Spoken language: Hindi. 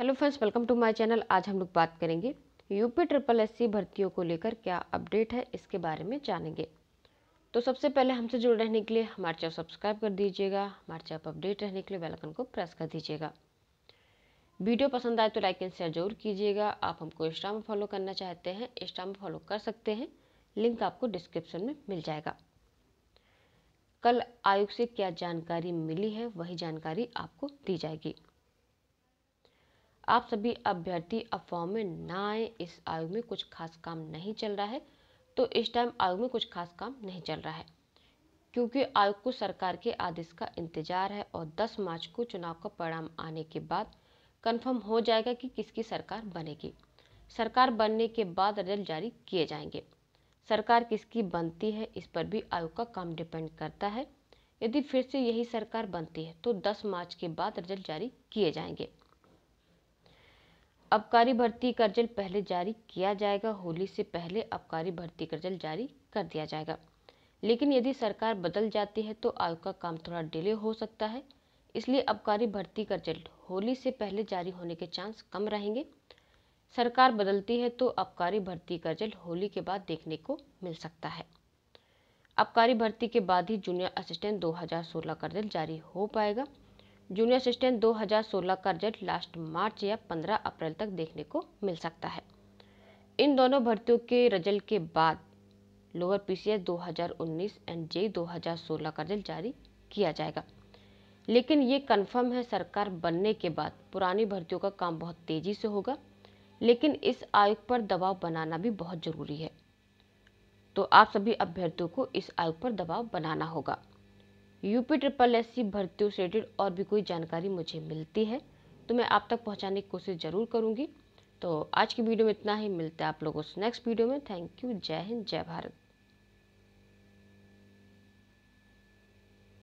hello friends welcome to my channel आज हम लोग बात करेंगे यूपी ट्रिपल एससी भर्तियों को लेकर क्या अपडेट है इसके बारे में जानेंगे तो सबसे पहले हमसे जुड़े रहने के लिए हमारे चैनल सब्सक्राइब कर दीजिएगा हमारे चैनल अपडेट रहने के लिए आइकन को प्रेस कर दीजिएगा वीडियो पसंद आए तो लाइक एंड शेयर जरूर कीजिएगा आप हमको इंस्टा में फॉलो करना चाहते हैं इंस्टा में फॉलो कर सकते हैं लिंक आपको डिस्क्रिप्शन में मिल जाएगा कल आयोग से क्या जानकारी मिली है वही जानकारी आपको दी जाएगी आप सभी अभ्यर्थी अफवाह में ना आए इस आयोग में कुछ खास काम नहीं चल रहा है तो इस टाइम आयोग में कुछ खास काम नहीं चल रहा है क्योंकि आयोग को सरकार के आदेश का इंतजार है और 10 मार्च को चुनाव का परिणाम आने के बाद कंफर्म हो जाएगा कि किसकी सरकार बनेगी सरकार बनने के बाद रिजल्ट जारी किए जाएंगे सरकार किसकी बनती है इस पर भी आयोग का काम डिपेंड करता है यदि फिर से यही सरकार बनती है तो 10 मार्च के बाद रिजल्ट जारी किए जाएंगे अबकारी भर्ती का जल पहले जारी किया जाएगा होली से पहले अबकारी भर्ती का जल जारी कर दिया जाएगा लेकिन यदि सरकार बदल जाती है तो आयोग का काम थोड़ा डिले हो सकता है इसलिए अबकारी भर्ती का जल होली से पहले जारी होने के चांस कम रहेंगे सरकार बदलती है तो अबकारी भर्ती का जल होली के बाद देखने को मिल सकता है अबकारी भर्ती के बाद ही जूनियर असिस्टेंट 2016 का जल जारी हो पाएगा जूनियर असिस्टेंट 2016 का रिजल्ट लास्ट मार्च या 15 अप्रैल तक देखने को मिल सकता है इन दोनों भर्तियों के रिजल्ट के बाद लोअर पीसीएस 2019 एंड जे 2016 का रिजल्ट जारी किया जाएगा लेकिन ये कंफर्म है सरकार बनने के बाद पुरानी भर्तियों का काम बहुत तेजी से होगा लेकिन इस आयोग पर दबाव बनाना भी बहुत जरूरी है तो आप सभी अभ्यर्थियों को इस आयोग पर दबाव बनाना होगा यूपी ट्रिपल एस सी भर्तियों से रिलेटेड और भी कोई जानकारी मुझे मिलती है तो मैं आप तक पहुंचाने की कोशिश ज़रूर करूंगी तो आज की वीडियो में इतना ही मिलता है आप लोगों से नेक्स्ट वीडियो में थैंक यू जय हिंद जय भारत